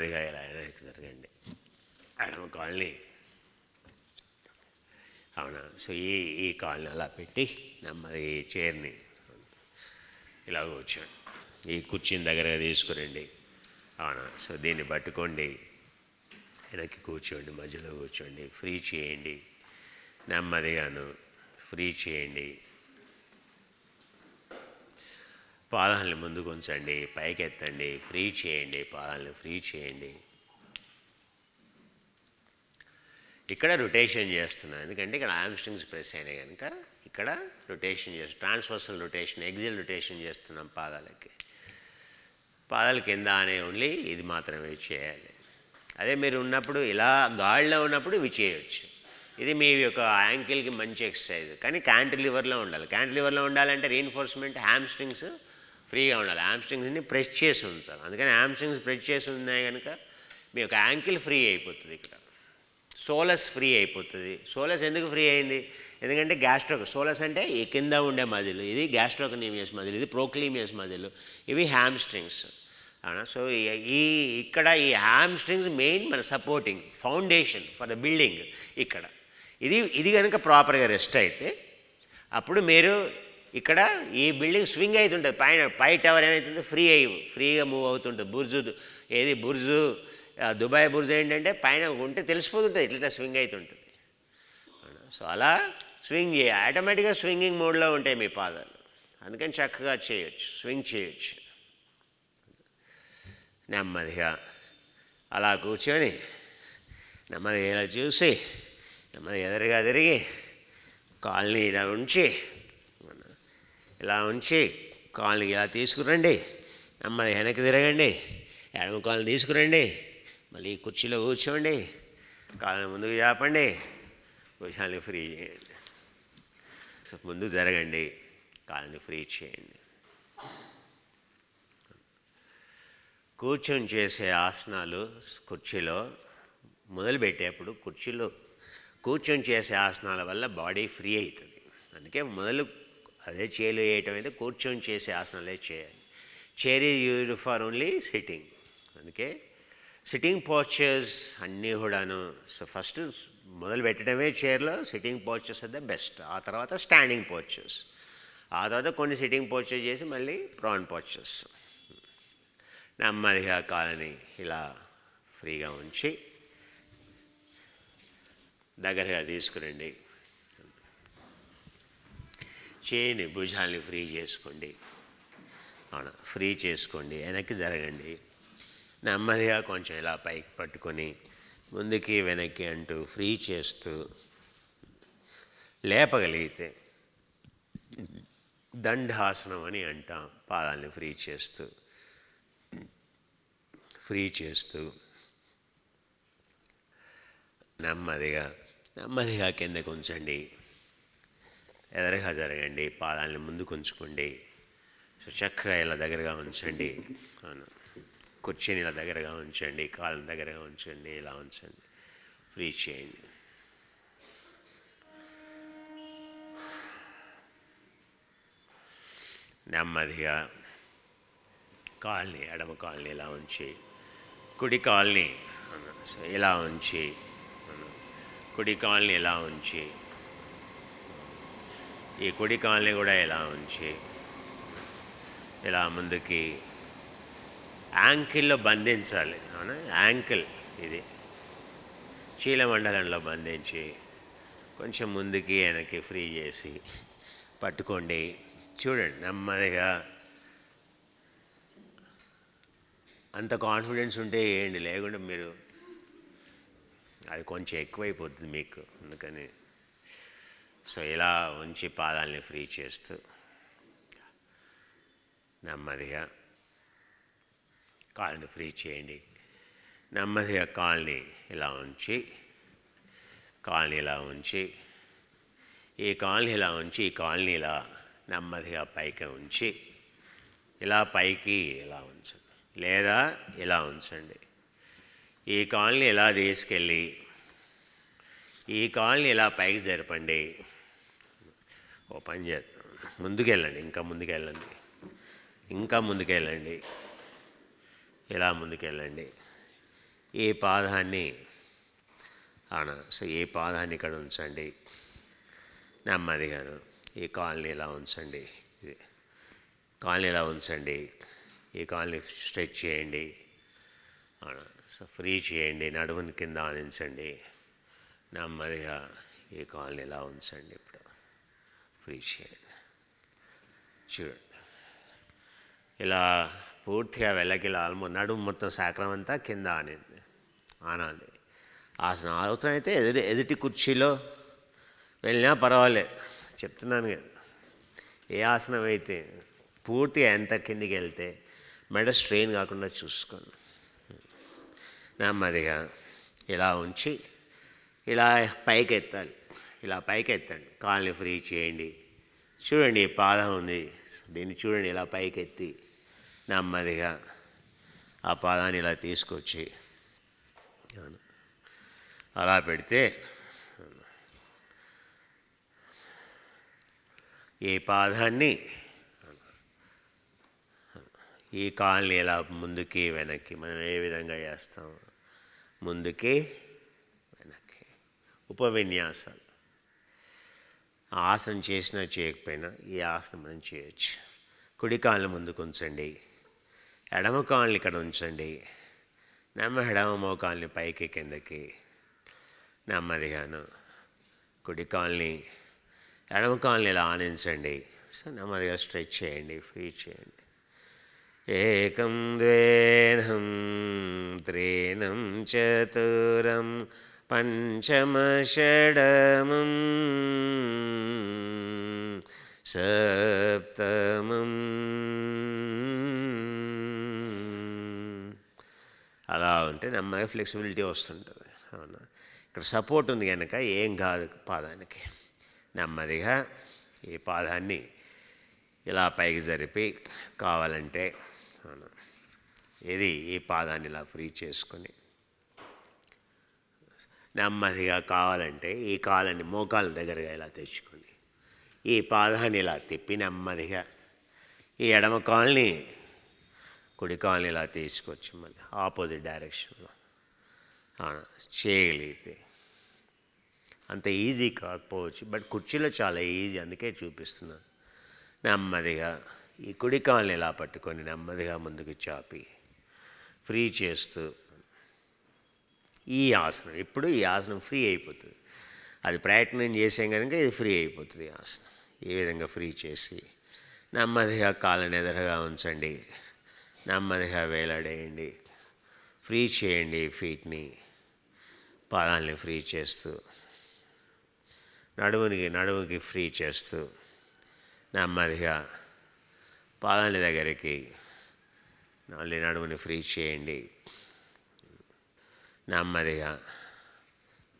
నెమ్మదిగా ఇలా జరగండి ఆయన కాలనీ అవునా సో ఈ ఈ కాలనీ అలా పెట్టి నెమ్మది ఈ చైర్ని ఇలా కూర్చోండి ఈ కుర్చీని దగ్గరగా తీసుకురండి అవునా సో దీన్ని పట్టుకోండి వెనక్కి కూర్చోండి మధ్యలో కూర్చోండి ఫ్రీ చేయండి నెమ్మదిగాను ఫ్రీ చేయండి పాదాలని ముందుకు ఉంచండి పైకెత్తండి ఫ్రీ చేయండి పాదాలను ఫ్రీ చేయండి ఇక్కడ రొటేషన్ చేస్తున్నాం ఎందుకంటే ఇక్కడ స్ట్రింగ్స్ ప్రెస్ అయినాయి కనుక ఇక్కడ రొటేషన్ చేస్తు ట్రాన్స్వర్సల్ రొటేషన్ ఎగ్జిల్ రొటేషన్ చేస్తున్నాం పాదాలకి పాదాల కింద అనే ఓన్లీ ఇది మాత్రమే చేయాలి అదే మీరు ఉన్నప్పుడు ఇలా గాడిలో ఉన్నప్పుడు ఇవి చేయవచ్చు ఇది మీ యొక్క యాంకిల్కి మంచి ఎక్సర్సైజ్ కానీ క్యాంటిలివర్లో ఉండాలి క్యాంటిలివర్లో ఉండాలంటే రీఎన్ఫోర్స్మెంట్ స్ట్రింగ్స్ ఫ్రీగా ఉండాలి స్ట్రింగ్స్ని ప్రెస్ చేసి ఉంచాలి అందుకని స్ట్రింగ్స్ ప్రెస్ చేసి ఉన్నాయి కనుక మీ యొక్క యాంకిల్ ఫ్రీ అయిపోతుంది ఇక్కడ సోలస్ ఫ్రీ అయిపోతుంది సోలస్ ఎందుకు ఫ్రీ అయింది ఎందుకంటే గ్యాస్ట్రోక్ సోలస్ అంటే ఈ కింద ఉండే మజిల్ ఇది గ్యాస్ట్రోకనీమియస్ మజిల్ ఇది ప్రోక్లీమియస్ మజిల్ ఇవి హ్యామ్స్ట్రింగ్స్ అవునా సో ఈ ఇక్కడ ఈ హ్యామ్స్ట్రింగ్స్ మెయిన్ మన supporting foundation for the building ఇక్కడ ఇది ఇది కనుక ప్రాపర్గా రెస్ట్ అయితే అప్పుడు మీరు ఇక్కడ ఈ బిల్డింగ్ స్వింగ్ అవుతుంటుంది పైన పై టవర్ ఏమవుతుంది ఫ్రీ అయ్యి ఫ్రీగా మూవ్ అవుతుంటుంది బుర్జు ఏది బుర్జు దుబాయ్ బుర్జు ఏంటంటే పైన ఉంటే తెలిసిపోతుంటుంది ఇట్లా స్వింగ్ అవుతుంటుంది సో అలా స్వింగ్ చేయ ఆటోమేటిక్గా స్వింగింగ్ మోడ్లో ఉంటాయి మీ పాదాలు అందుకని చక్కగా చేయొచ్చు స్వింగ్ చేయొచ్చు నెమ్మదిగా అలా కూర్చొని నెమ్మది ఇలా చూసి నెమ్మది ఎదురుగా తిరిగి కాలనీలో ఇలా ఉంచి ఇలా ఉంచి కాళ్ళు ఇలా తీసుకురండి మళ్ళీ వెనక్కి తిరగండి ఎడమ కాళ్ళు తీసుకురండి మళ్ళీ కుర్చీలో కూర్చోండి కాళ్ళని ముందుకు చాపండి భుజాన్ని ఫ్రీ చేయండి ముందుకు జరగండి కాళ్ళని ఫ్రీ చేయండి కూర్చొని చేసే ఆసనాలు కుర్చీలో మొదలుపెట్టేప్పుడు కుర్చీలో కూర్చొని చేసే ఆసనాల వల్ల బాడీ ఫ్రీ అవుతుంది అందుకే మొదలు అదే చేలు వేయటం అయితే కూర్చొని చేసే ఆసనాలే చేయాలి chair is used for only sitting అందుకే సిట్టింగ్ పోచర్స్ అన్నీ కూడాను సో ఫస్ట్ మొదలు పెట్టడమే చైర్లో సిట్టింగ్ పోచర్స్ అయితే బెస్ట్ ఆ తర్వాత స్టాండింగ్ పోచర్స్ ఆ తర్వాత కొన్ని సిట్టింగ్ పోచర్స్ చేసి మళ్ళీ ప్రాన్ పోచర్స్ నెమ్మదిగా కాలని ఇలా ఫ్రీగా ఉంచి దగ్గరగా తీసుకురండి చేయిని భుజాల్ని ఫ్రీ చేసుకోండి అవునా ఫ్రీ చేసుకోండి వెనక్కి జరగండి నెమ్మదిగా కొంచెం ఇలా పైకి పట్టుకొని ముందుకి వెనక్కి అంటూ ఫ్రీ చేస్తూ లేపగలిగితే దండాసనం అని అంటాం పాదాలని ఫ్రీ చేస్తూ ఫ్రీ చేస్తూ నెమ్మదిగా నెమ్మదిగా కిందకు ఉంచండి ఎదరగా జరగండి పాదాలను ముందుకు ఉంచుకోండి సో చక్కగా ఇలా దగ్గరగా ఉంచండి అవును కుర్చీని ఇలా దగ్గరగా ఉంచండి కాళ్ళని దగ్గరగా ఉంచండి ఇలా ఉంచండి ఫ్రీ చేయండి నెమ్మదిగా కాళ్ళని ఎడమ కాళ్ళని ఇలా ఉంచి కుడి కాళ్ళని ఇలా ఉంచి కుడి కాళ్ళని ఇలా ఉంచి ఈ కుడి కాల్ని కూడా ఇలా ఉంచి ఇలా ముందుకి యాంకిల్లో బంధించాలి అవునా యాంకిల్ ఇది చీలమండలంలో బంధించి కొంచెం ముందుకి వెనక్కి ఫ్రీ చేసి పట్టుకోండి చూడండి నెమ్మదిగా అంత కాన్ఫిడెన్స్ ఉంటే వేయండి లేకుండా మీరు అది కొంచెం ఎక్కువైపోతుంది మీకు అందుకని సో ఇలా ఉంచి పాదాలని ఫ్రీ చేస్తూ నెమ్మదిగా కాళ్ళని ఫ్రీ చేయండి నెమ్మదిగా కాళ్ళని ఇలా ఉంచి కాళ్ళని ఇలా ఉంచి ఈ కాళ్ళని ఇలా ఉంచి ఈ కాళ్ళని ఇలా నెమ్మదిగా పైకి ఉంచి ఇలా పైకి ఇలా ఉంచండి లేదా ఇలా ఉంచండి ఈ కాళ్ళని ఇలా తీసుకెళ్ళి ఈ కాళ్ళని ఇలా పైకి జరపండి ఓ పని చే ముందుకెళ్ళండి ఇంకా ముందుకెళ్ళండి ఇంకా ముందుకెళ్ళండి ఇలా ముందుకెళ్ళండి ఏ పాదాన్ని అవునా సో ఏ పాదాన్ని ఇక్కడ ఉంచండి నెమ్మదిగాను ఈ కాలనీ ఇలా ఉంచండి కాలనీ ఇలా ఉంచండి ఈ కాలనీ స్ట్రెచ్ చేయండి సో ఫ్రీ చేయండి నడుముని కింద ఆనించండి నెమ్మదిగా ఈ కాలనీ ఇలా ఉంచండి ఇప్పుడు పిలిచాడు చూడు ఇలా పూర్తిగా వెళ్ళకిలా ఆల్మో నడుము మొత్తం సాక్రం అంతా కింద ఆనింది ఆనాలి ఆసనం అవసరం అయితే ఎదుటి ఎదుటి కుర్చీలో వెళ్ళినా పర్వాలేదు చెప్తున్నాను కదా ఏ ఆసనం అయితే పూర్తిగా ఎంత కిందికి వెళ్తే మెడ స్ట్రెయిన్ కాకుండా చూసుకోండి నెమ్మదిగా ఇలా ఉంచి ఇలా పైకి ఎత్తాలి ఇలా పైకి ఎత్తండి కాల్ని ఫ్రీ చేయండి చూడండి పాదం ఉంది దీన్ని చూడండి ఇలా పైకెత్తి నెమ్మదిగా ఆ పాదాన్ని ఇలా తీసుకొచ్చి అలా పెడితే ఈ పాదాన్ని ఈ కాల్ని ఇలా ముందుకి వెనక్కి మనం ఏ విధంగా చేస్తాం ముందుకి వెనక్కి ఉపవిన్యాసం ఆసనం చేసినా చేయకపోయినా ఈ ఆసనం మనం చేయొచ్చు కుడి కాళ్ళ ముందుకు ఉంచండి ఎడమ కాళ్ళని ఇక్కడ ఉంచండి నెమ్మ ఎడమ మోకాల్ని పైకి కిందకి నెమ్మదిగాను కుడి కాల్ని ఎడమ కాళ్ళని ఇలా ఆనించండి సో నెమ్మదిగా స్ట్రెచ్ చేయండి ఫ్రీ చేయండి ఏకం ద్వేనం త్రీణం చతురం पञ्चमषडमं సప్తమం అలా ఉంటే నెమ్మదిగా ఫ్లెక్సిబిలిటీ వస్తుంటుంది అవునా ఇక్కడ సపోర్ట్ ఉంది కనుక ఏం కాదు పాదానికి నెమ్మదిగా ఈ పాదాన్ని ఇలా పైకి జరిపి కావాలంటే అవునా ఇది ఈ పాదాన్ని ఇలా ఫ్రీ చేసుకొని నెమ్మదిగా కావాలంటే ఈ కాలని మోకాల దగ్గరగా ఇలా తెచ్చుకోండి ఈ పాదాన్ని ఇలా తిప్పి నెమ్మదిగా ఈ ఎడమ కాల్ని కుడి కాల్ని ఇలా తీసుకొచ్చి మళ్ళీ ఆపోజిట్ డైరెక్షన్లో చేయగలిగితే అంత ఈజీ కాకపోవచ్చు బట్ కుర్చీలో చాలా ఈజీ అందుకే చూపిస్తున్నాను నెమ్మదిగా ఈ కుడి కాల్ని ఇలా పట్టుకొని నెమ్మదిగా ముందుకు చాపి ఫ్రీ చేస్తూ ఈ ఆసనం ఇప్పుడు ఈ ఆసనం ఫ్రీ అయిపోతుంది అది ప్రయత్నం చేసాం కనుక ఇది ఫ్రీ అయిపోతుంది ఈ ఆసనం ఈ విధంగా ఫ్రీ చేసి నెమ్మదిగా కాళ్ళని ఎదురుగా ఉంచండి నెమ్మదిగా వేలాడేయండి ఫ్రీ చేయండి ఫీట్ని పాదాలని ఫ్రీ చేస్తూ నడుమునికి నడుముకి ఫ్రీ చేస్తూ నెమ్మదిగా పాదాల దగ్గరికి నడుముని ఫ్రీ చేయండి నెమ్మదిగా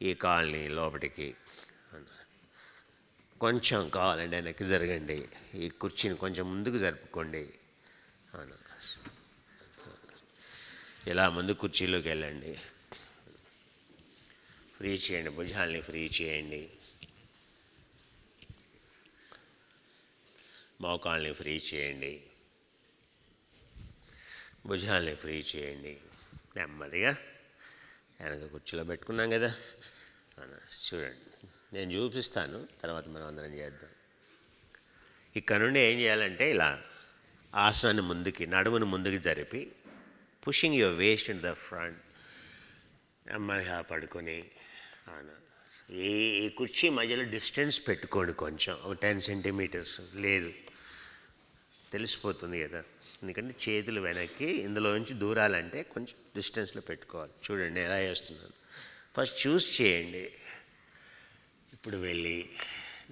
ఈ కాలనీ లోపలికి కొంచెం కావాలండి వెనక్కి జరగండి ఈ కుర్చీని కొంచెం ముందుకు జరుపుకోండి ఇలా ముందు కుర్చీలోకి వెళ్ళండి ఫ్రీ చేయండి భుజాలని ఫ్రీ చేయండి మోకాల్ని ఫ్రీ చేయండి భుజాలని ఫ్రీ చేయండి నెమ్మదిగా ఆయన కుర్చీలో పెట్టుకున్నాం కదా చూడండి నేను చూపిస్తాను తర్వాత మనం అందరం చేద్దాం ఇక్కడ నుండి ఏం చేయాలంటే ఇలా ఆసనాన్ని ముందుకి నడుమును ముందుకు జరిపి pushing your waist in the front అమ్మాయిగా పడుకొని ఈ కుర్చీ మధ్యలో డిస్టెన్స్ పెట్టుకోండి కొంచెం ఒక టెన్ సెంటీమీటర్స్ లేదు తెలిసిపోతుంది కదా ఎందుకంటే చేతులు వెనక్కి ఇందులో నుంచి దూరాలంటే కొంచెం డిస్టెన్స్లో పెట్టుకోవాలి చూడండి ఎలా చేస్తున్నాను ఫస్ట్ చూస్ చేయండి ఇప్పుడు వెళ్ళి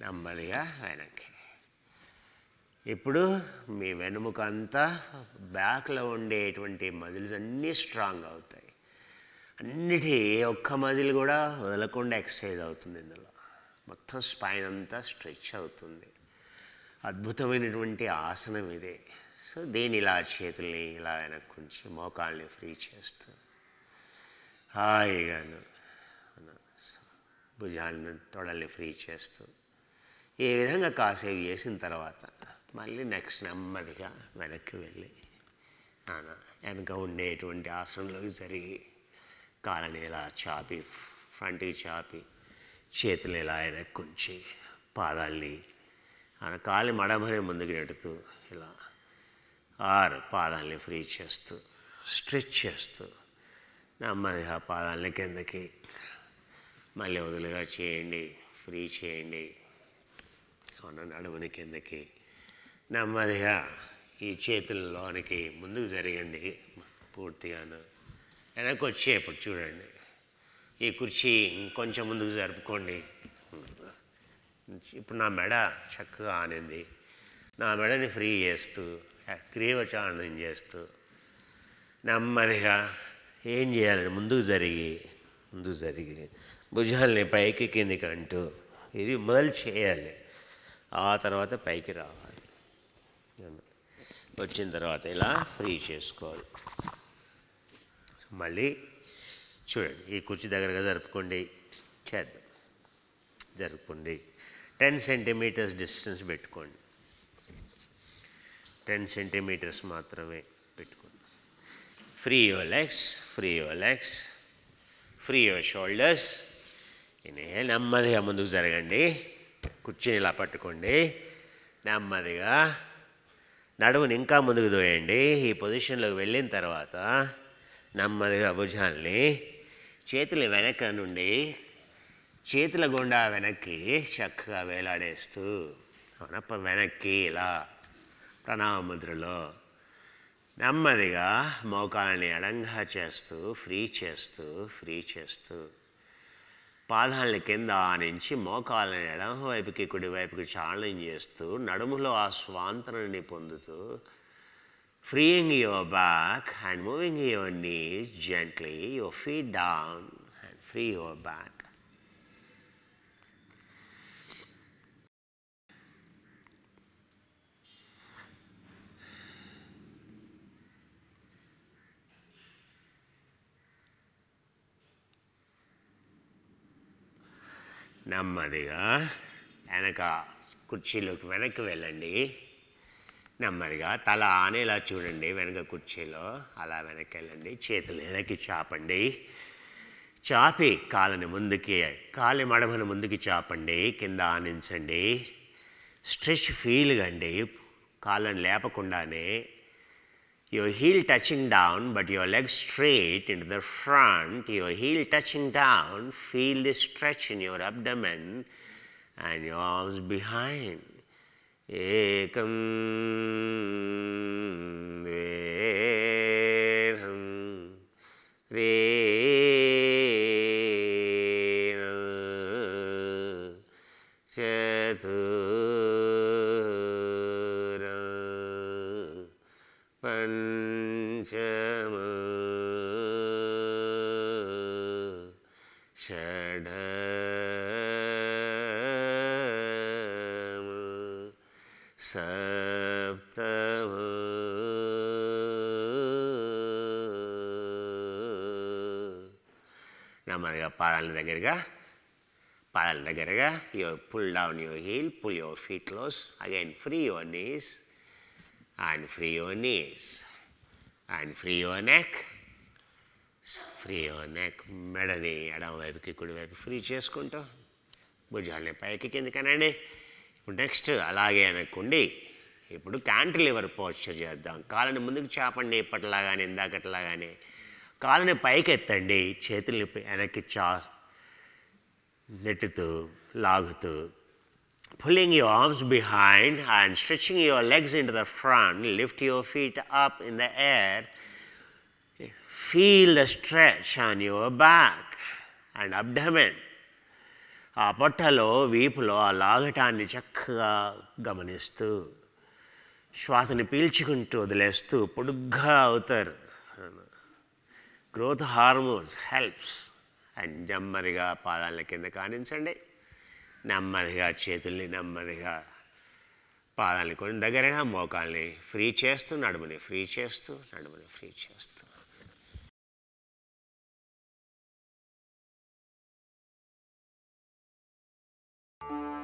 నెమ్మదిగా వెనక్కి ఇప్పుడు మీ వెనుముక అంతా బ్యాక్లో ఉండేటువంటి మజిల్స్ అన్నీ స్ట్రాంగ్ అవుతాయి అన్నిటి ఒక్క మజిల్ కూడా వదలకుండా ఎక్సర్సైజ్ అవుతుంది ఇందులో మొత్తం స్పైన్ అంతా స్ట్రెచ్ అవుతుంది అద్భుతమైనటువంటి ఆసనం ఇదే సో దీని ఇలా చేతుల్ని ఇలా వెనక్కి ఉంచి ఫ్రీ చేస్తూ హాయిగాను భుజాలను తొడల్ని ఫ్రీ చేస్తూ ఈ విధంగా కాసేపు చేసిన తర్వాత మళ్ళీ నెక్స్ట్ నెమ్మదిగా వెనక్కి వెళ్ళి వెనక ఉండేటువంటి ఆసనంలోకి జరిగి కాలని ఇలా చాపి ఫ్రంట్కి చాపి చేతులు ఇలా వెనక్కుంచి పాదాల్ని కాలి మడమనే ముందుకు నెడుతూ ఇలా ఆర్ పాదాలని ఫ్రీ చేస్తూ స్ట్రెచ్ చేస్తూ ఆ పాదాలని కిందకి మళ్ళీ వదులుగా చేయండి ఫ్రీ చేయండి అవును నడుముని కిందకి నెమ్మదిగా ఈ చేతుల్లోనికి ముందుకు జరగండి పూర్తిగాను వెనక్కి ఇప్పుడు చూడండి ఈ కుర్చీ ఇంకొంచెం ముందుకు జరుపుకోండి ఇప్పుడు నా మెడ చక్కగా ఆనింది నా మెడని ఫ్రీ చేస్తూ గ్రీవచారణం చేస్తూ నెమ్మదిగా ఏం చేయాలని ముందుకు జరిగి ముందు జరిగి భుజాలని పైకి కిందికి అంటూ ఇది మొదలు చేయాలి ఆ తర్వాత పైకి రావాలి వచ్చిన తర్వాత ఇలా ఫ్రీ చేసుకోవాలి మళ్ళీ చూడండి ఈ కుర్చీ దగ్గరగా జరుపుకోండి చేద్దాం జరుపుకోండి టెన్ సెంటీమీటర్స్ డిస్టెన్స్ పెట్టుకోండి టెన్ సెంటీమీటర్స్ మాత్రమే పెట్టుకోండి free your legs free your legs free your shoulders నెమ్మదిగా ముందుకు జరగండి కుర్చీని ఇలా పట్టుకోండి నెమ్మదిగా నడుముని ఇంకా ముందుకు దోయండి ఈ పొజిషన్లోకి వెళ్ళిన తర్వాత నెమ్మదిగా భుజాల్ని చేతులు వెనక నుండి చేతుల గుండా వెనక్కి చక్కగా వేలాడేస్తూ అవునప్ప వెనక్కి ఇలా ప్రణామముద్రలో నెమ్మదిగా మోకాలని ఎడంగా చేస్తూ ఫ్రీ చేస్తూ ఫ్రీ చేస్తూ పాదాలని కింద ఆనించి మోకాలని ఎడమ వైపుకి కుడివైపుకి చాలనం చేస్తూ నడుములో ఆ స్వాంతనని పొందుతూ freeing your back and moving your knees gently your feet down and free your back నెమ్మదిగా వెనక కుర్చీలోకి వెనక్కి వెళ్ళండి నెమ్మదిగా తల ఆనేలా చూడండి వెనక కుర్చీలో అలా వెనక్కి వెళ్ళండి చేతులు వెనక్కి చాపండి చాపి కాలని ముందుకి కాలి మడమను ముందుకి చాపండి కింద ఆనించండి స్ట్రెచ్ ఫీల్ కండి కాళ్ళని లేపకుండానే your heel touching down, but your leg straight into the front, your heel touching down, feel the stretch in your abdomen and your arms behind. एकं द्वे re. பஞ்சம ஷட சப்தம நம்ம పాదాల దగ్గరగా పాదాల దగ్గరగా your pull down your heel pull your feet close again free your knees and free your knees and free your neck free neck మెడని ఎడమవైపుకి కుడివైపు ఫ్రీ చేసుకుంటూ భుజాలని పైకి కిందకనండి ఇప్పుడు నెక్స్ట్ అలాగే అనకుండి ఇప్పుడు క్యాంటిలివర్ పోస్చర్ చేద్దాం కాళ్ళని ముందుకు చేపండి ఇప్పటిలాగానే ఇందాకట్లాగానే కాళ్ళని పైకి ఎత్తండి చేతుల్ని వెనక్కి చా నెట్టుతూ లాగుతూ pulling your arms behind and stretching your legs into the front, lift your feet up in the air, feel the stretch on your back and abdomen. ఆ పొట్టలో వీపులో ఆ లాగటాన్ని చక్కగా గమనిస్తూ శ్వాసని పీల్చుకుంటూ వదిలేస్తూ పొడుగ్గా అవుతారు గ్రోత్ హార్మోన్స్ హెల్ప్స్ అండ్ నెమ్మదిగా పాదాల కింద కానించండి నెమ్మదిగా చేతుల్ని నెమ్మదిగా పాదాలని కొన్ని దగ్గరగా మోకాల్ని ఫ్రీ చేస్తూ నడుముని ఫ్రీ చేస్తూ నడుముని ఫ్రీ చేస్తూ thank you